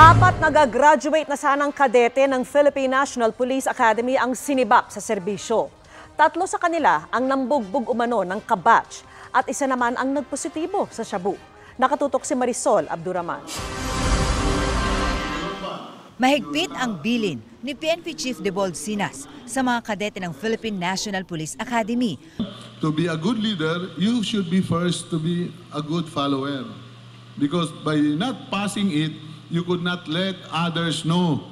Apat nagagraduate na sanang kadete ng Philippine National Police Academy ang sinibak sa serbisyo. Tatlo sa kanila ang nambugbog umano ng kabatch at isa naman ang nagpositibo sa Shabu. Nakatutok si Marisol Abduraman. Mahigpit ang bilin ni PNP Chief Debold Sinas sa mga kadete ng Philippine National Police Academy. To be a good leader, you should be first to be a good follower. Because by not passing it, You could not let others know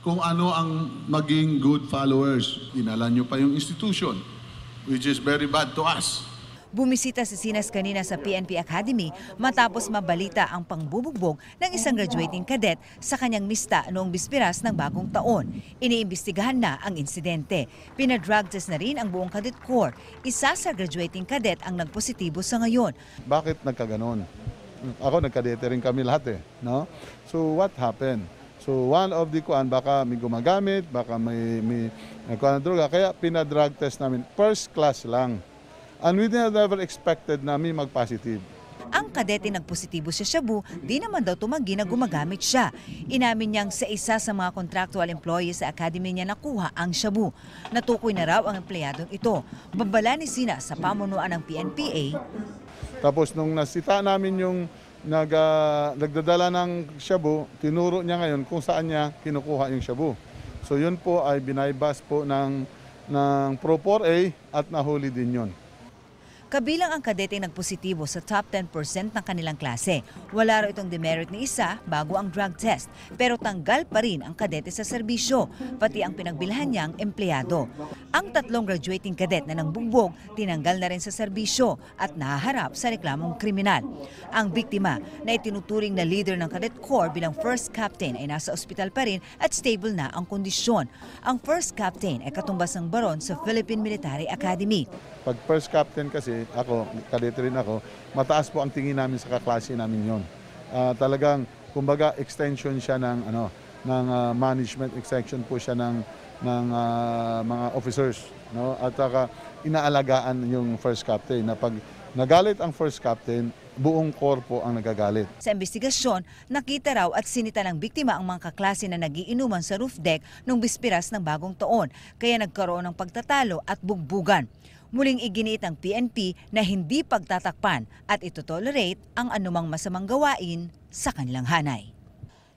kung ano ang maging good followers. Dinala nyo pa yung institution, which is very bad to us. Bumisita si Sinas kanina sa PNP Academy matapos mabalita ang pangbubugbog ng isang graduating cadet sa kanyang mista noong bispiras ng bagong taon. Iniimbestigahan na ang insidente. Pinadrug test na rin ang buong cadet corps. Isa sa graduating cadet ang nagpositibo sa ngayon. Bakit nagkaganon? ako nagkadete rin kami lahat eh, no? So what happened? So one of the kuan baka may gumagamit, baka may may kuan droga kaya pina-drug test namin. First class lang. And we never expected na may mag-positive. Ang kadete nagpositibo sa Shabu, di naman daw tumanggi na gumagamit siya. Inamin niyang sa isa sa mga contractual employees sa academy niya nakuha ang Shabu. Natukoy na raw ang empleyadong ito. Babala ni Sina sa pamunuan ng PNPA tapos nung nasita namin yung nag, uh, nagdadala ng shabu, tinuro niya ngayon kung saan niya kinukuha yung shabu. So yun po ay binaybas po ng, ng Pro 4A at nahuli din yun. Kabilang ang kadete nagpositibo sa top 10% ng kanilang klase. Wala raw itong demerit ni isa bago ang drug test, pero tanggal pa rin ang kadete sa serbisyo, pati ang pinagbilhan niyang empleyado. Ang tatlong graduating kadet na nangbugbog, tinanggal na rin sa serbisyo at nahaharap sa reklamong kriminal. Ang biktima na itinuturing na leader ng Cadet Corps bilang first captain ay nasa ospital pa rin at stable na ang kondisyon. Ang first captain ay katumbas ng baron sa Philippine Military Academy. Pag first captain kasi, ako, kadete rin ako, mataas po ang tingin namin sa kaklase namin yon. Uh, ah, talagang, kumbaga, extension siya ng, ano, ng uh, management, extension po siya ng, ng uh, mga officers. No? At saka, inaalagaan yung first captain na pag Nagalit ang first captain, buong korpo ang nagagalit. Sa investigasyon, nakita raw at sinita ng biktima ang mga kaklase na nagiinuman sa roof deck nung bispiras ng bagong taon, kaya nagkaroon ng pagtatalo at bugbugan. Muling iginiit ang PNP na hindi pagtatakpan at itotolerate ang anumang masamang gawain sa kanilang hanay.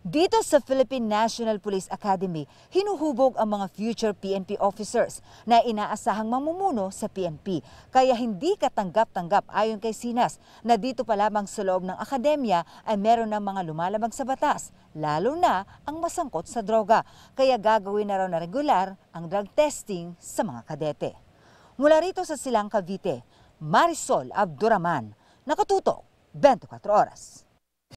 Dito sa Philippine National Police Academy, hinuhubog ang mga future PNP officers na inaasahang mamumuno sa PNP. Kaya hindi katanggap-tanggap ayon kay Sinas na dito pa lamang sa loob ng akademya ay meron ng mga lumalabag sa batas, lalo na ang masangkot sa droga. Kaya gagawin na raw na regular ang drug testing sa mga kadete. Mula rito sa Silang Cavite, Marisol Abduraman, nakatutok 24 oras.